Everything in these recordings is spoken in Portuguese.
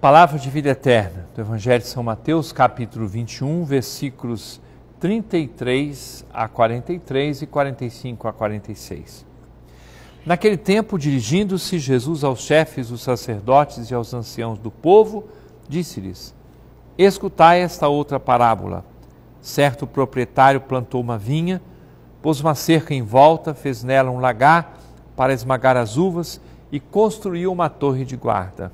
Palavra de vida eterna do Evangelho de São Mateus, capítulo 21, versículos 33 a 43 e 45 a 46. Naquele tempo, dirigindo-se Jesus aos chefes os sacerdotes e aos anciãos do povo, disse-lhes: Escutai esta outra parábola. Certo proprietário plantou uma vinha, pôs uma cerca em volta, fez nela um lagar para esmagar as uvas e construiu uma torre de guarda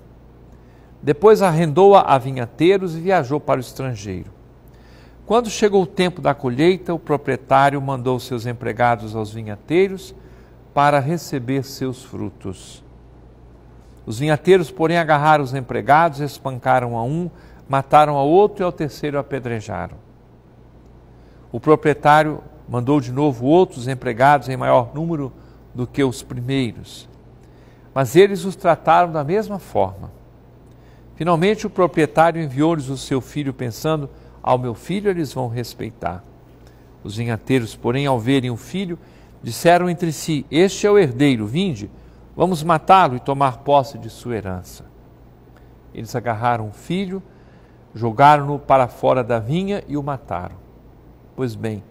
depois arrendou-a a vinhateiros e viajou para o estrangeiro. Quando chegou o tempo da colheita, o proprietário mandou seus empregados aos vinhateiros para receber seus frutos. Os vinhateiros, porém, agarraram os empregados, espancaram a um, mataram a outro e ao terceiro apedrejaram. O proprietário mandou de novo outros empregados em maior número do que os primeiros, mas eles os trataram da mesma forma. Finalmente o proprietário enviou-lhes o seu filho, pensando: Ao meu filho eles vão respeitar. Os vinhateiros, porém, ao verem o filho, disseram entre si: Este é o herdeiro, vinde, vamos matá-lo e tomar posse de sua herança. Eles agarraram o filho, jogaram-no para fora da vinha e o mataram. Pois bem,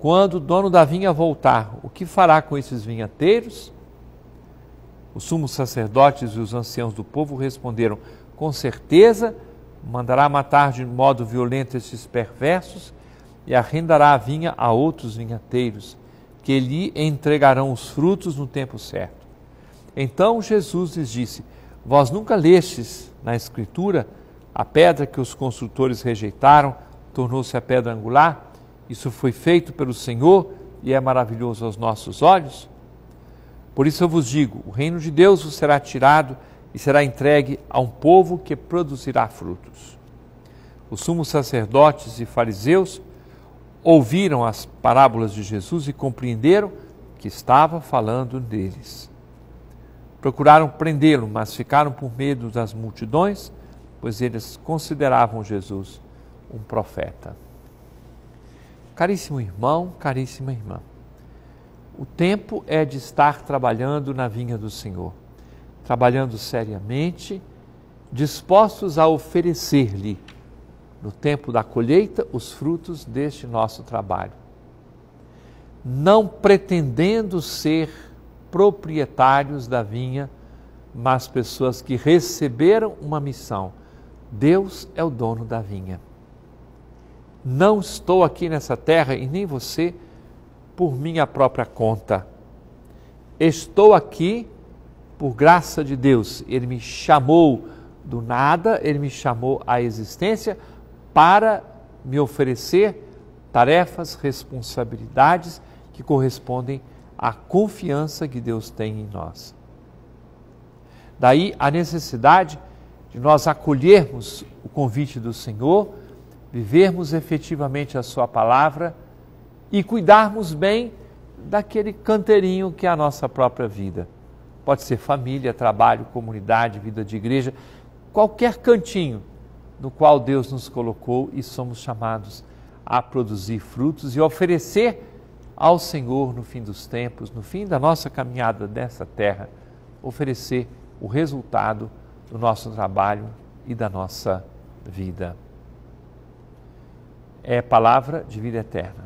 quando o dono da vinha voltar, o que fará com esses vinhateiros? Os sumos sacerdotes e os anciãos do povo responderam: com certeza mandará matar de modo violento esses perversos e arrendará a vinha a outros vinhateiros, que lhe entregarão os frutos no tempo certo. Então Jesus lhes disse: Vós nunca lestes na Escritura a pedra que os construtores rejeitaram tornou-se a pedra angular? Isso foi feito pelo Senhor e é maravilhoso aos nossos olhos? Por isso eu vos digo: o reino de Deus vos será tirado e será entregue a um povo que produzirá frutos. Os sumos sacerdotes e fariseus ouviram as parábolas de Jesus e compreenderam que estava falando deles. Procuraram prendê-lo, mas ficaram por medo das multidões, pois eles consideravam Jesus um profeta. Caríssimo irmão, caríssima irmã, o tempo é de estar trabalhando na vinha do Senhor trabalhando seriamente, dispostos a oferecer-lhe, no tempo da colheita, os frutos deste nosso trabalho. Não pretendendo ser proprietários da vinha, mas pessoas que receberam uma missão. Deus é o dono da vinha. Não estou aqui nessa terra e nem você por minha própria conta. Estou aqui por graça de Deus, Ele me chamou do nada, Ele me chamou à existência para me oferecer tarefas, responsabilidades que correspondem à confiança que Deus tem em nós. Daí a necessidade de nós acolhermos o convite do Senhor, vivermos efetivamente a Sua palavra e cuidarmos bem daquele canteirinho que é a nossa própria vida pode ser família, trabalho, comunidade, vida de igreja, qualquer cantinho no qual Deus nos colocou e somos chamados a produzir frutos e oferecer ao Senhor no fim dos tempos, no fim da nossa caminhada dessa terra, oferecer o resultado do nosso trabalho e da nossa vida. É palavra de vida eterna.